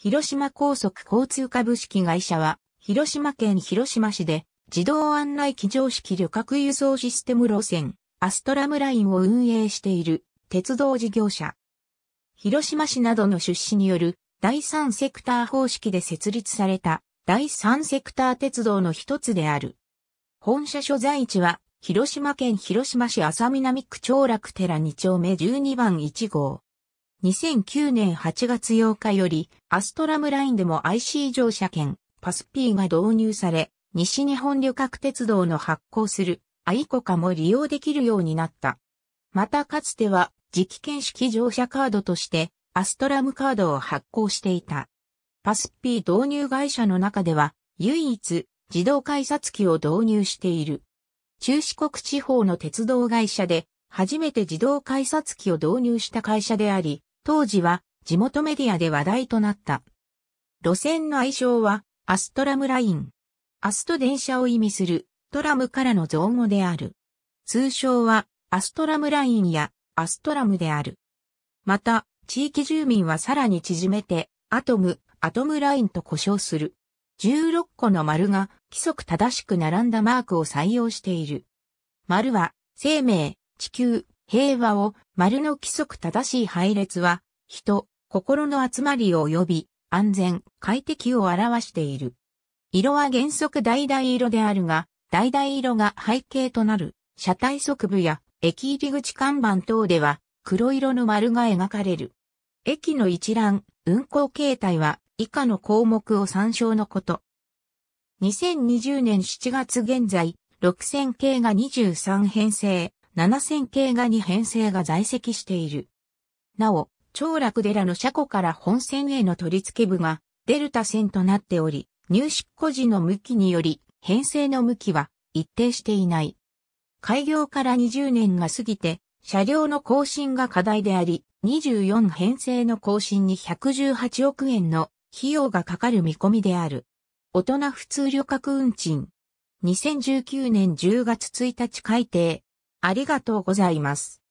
広島高速交通株式会社は、広島県広島市で、自動案内機常式旅客輸送システム路線、アストラムラインを運営している、鉄道事業者。広島市などの出資による、第三セクター方式で設立された、第三セクター鉄道の一つである。本社所在地は、広島県広島市浅南区長楽寺2丁目12番1号。2009年8月8日より、アストラムラインでも IC 乗車券、パス P が導入され、西日本旅客鉄道の発行する、アイコカも利用できるようになった。またかつては、磁気券式乗車カードとして、アストラムカードを発行していた。パス P 導入会社の中では、唯一、自動改札機を導入している。中四国地方の鉄道会社で、初めて自動改札機を導入した会社であり、当時は地元メディアで話題となった。路線の愛称はアストラムライン。アスト電車を意味するトラムからの造語である。通称はアストラムラインやアストラムである。また、地域住民はさらに縮めてアトム、アトムラインと呼称する。16個の丸が規則正しく並んだマークを採用している。丸は生命、地球、平和を、丸の規則正しい配列は、人、心の集まりを及び、安全、快適を表している。色は原則橙色であるが、橙色が背景となる、車体側部や、駅入り口看板等では、黒色の丸が描かれる。駅の一覧、運行形態は、以下の項目を参照のこと。2020年7月現在、6000系が23編成。7000系がに編成が在籍している。なお、長楽寺の車庫から本線への取り付け部がデルタ線となっており、入出庫時の向きにより編成の向きは一定していない。開業から20年が過ぎて、車両の更新が課題であり、24編成の更新に118億円の費用がかかる見込みである。大人普通旅客運賃。2019年10月1日改定、ありがとうございます。